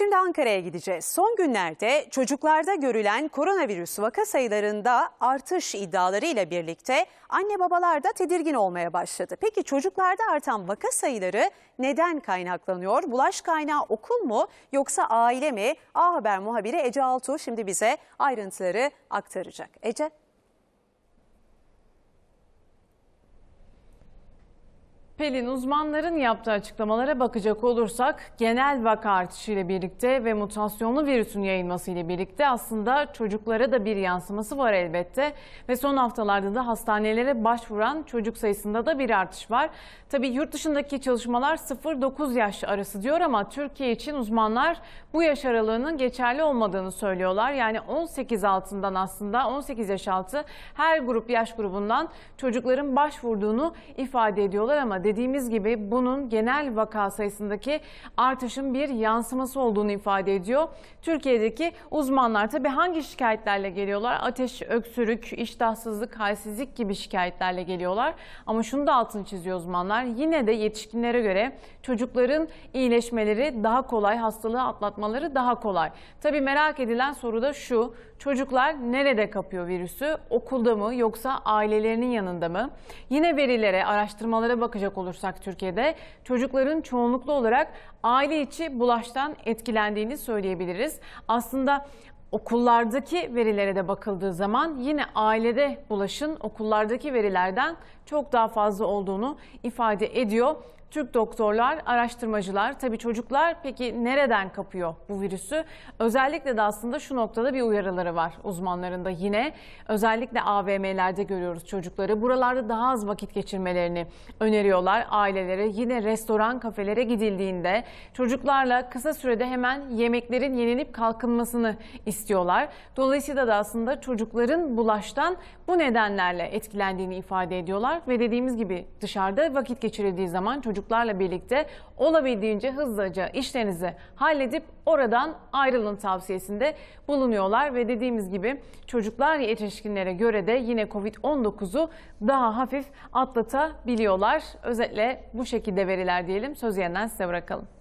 Şimdi Ankara'ya gideceğiz. Son günlerde çocuklarda görülen koronavirüs vaka sayılarında artış iddialarıyla birlikte anne babalar da tedirgin olmaya başladı. Peki çocuklarda artan vaka sayıları neden kaynaklanıyor? Bulaş kaynağı okul mu yoksa aile mi? A Haber muhabiri Ece Altuğ şimdi bize ayrıntıları aktaracak. Ece. Pelin uzmanların yaptığı açıklamalara bakacak olursak genel vaka artışıyla birlikte ve mutasyonlu virüsün yayılmasıyla birlikte aslında çocuklara da bir yansıması var elbette. Ve son haftalarda da hastanelere başvuran çocuk sayısında da bir artış var. Tabi yurt dışındaki çalışmalar 0-9 yaş arası diyor ama Türkiye için uzmanlar bu yaş aralığının geçerli olmadığını söylüyorlar. Yani 18 altından aslında 18 yaş altı her grup yaş grubundan çocukların başvurduğunu ifade ediyorlar ama dediğimiz gibi bunun genel vaka sayısındaki artışın bir yansıması olduğunu ifade ediyor. Türkiye'deki uzmanlar tabi hangi şikayetlerle geliyorlar? Ateş, öksürük, iştahsızlık, halsizlik gibi şikayetlerle geliyorlar. Ama şunu da altını çiziyor uzmanlar. Yine de yetişkinlere göre çocukların iyileşmeleri daha kolay, hastalığı atlatmaları daha kolay. Tabi merak edilen soru da şu. Çocuklar nerede kapıyor virüsü? Okulda mı yoksa ailelerinin yanında mı? Yine verilere, araştırmalara bakacak olursak Türkiye'de çocukların çoğunluklu olarak aile içi bulaştan etkilendiğini söyleyebiliriz. Aslında okullardaki verilere de bakıldığı zaman yine ailede bulaşın okullardaki verilerden çok daha fazla olduğunu ifade ediyor. Türk doktorlar, araştırmacılar, tabii çocuklar peki nereden kapıyor bu virüsü? Özellikle de aslında şu noktada bir uyarıları var uzmanlarında yine. Özellikle AVM'lerde görüyoruz çocukları. Buralarda daha az vakit geçirmelerini öneriyorlar ailelere. Yine restoran, kafelere gidildiğinde çocuklarla kısa sürede hemen yemeklerin yenilip kalkınmasını istiyorlar istiyorlar. Dolayısıyla da aslında çocukların bulaştan bu nedenlerle etkilendiğini ifade ediyorlar ve dediğimiz gibi dışarıda vakit geçirildiği zaman çocuklarla birlikte olabildiğince hızlıca işlerinizi halledip oradan ayrılın tavsiyesinde bulunuyorlar ve dediğimiz gibi çocuklar yetişkinlere göre de yine Covid-19'u daha hafif atlatabiliyorlar. Özetle bu şekilde veriler diyelim. Sözü yeniden size bırakalım.